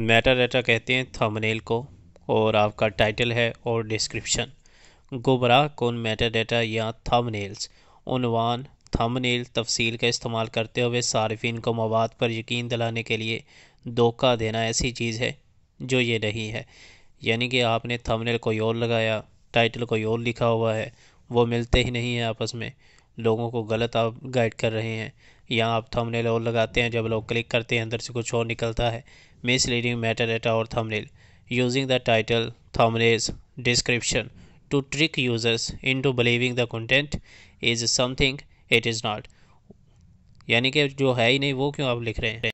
Meta data कहते हैं thumbnail को और आपका टाइटल है और डिस्क्रिप्शन गुमराह कौन मेटा डाटा या थंबनेल्स उनवान थंबनेल तफसील का इस्तेमाल करते हुए सार्फिन को मवाद पर यकीन दिलाने के लिए धोखा देना ऐसी चीज़ है जो ये नहीं है यानी कि आपने थंबनेल कोई और लगाया टाइटल कोई और लिखा हुआ है वो मिलते ही नहीं है आपस में लोगों को गलत आप गाइड कर रहे हैं यहाँ आप थंबनेल और लगाते हैं जब लोग क्लिक करते हैं अंदर से कुछ और निकलता है मिस लीडिंग मेटा डेटा और thumbnail using the title thumbnails description to trick users into believing the content is something it is not यानी कि जो है ही नहीं वो क्यों आप लिख रहे हैं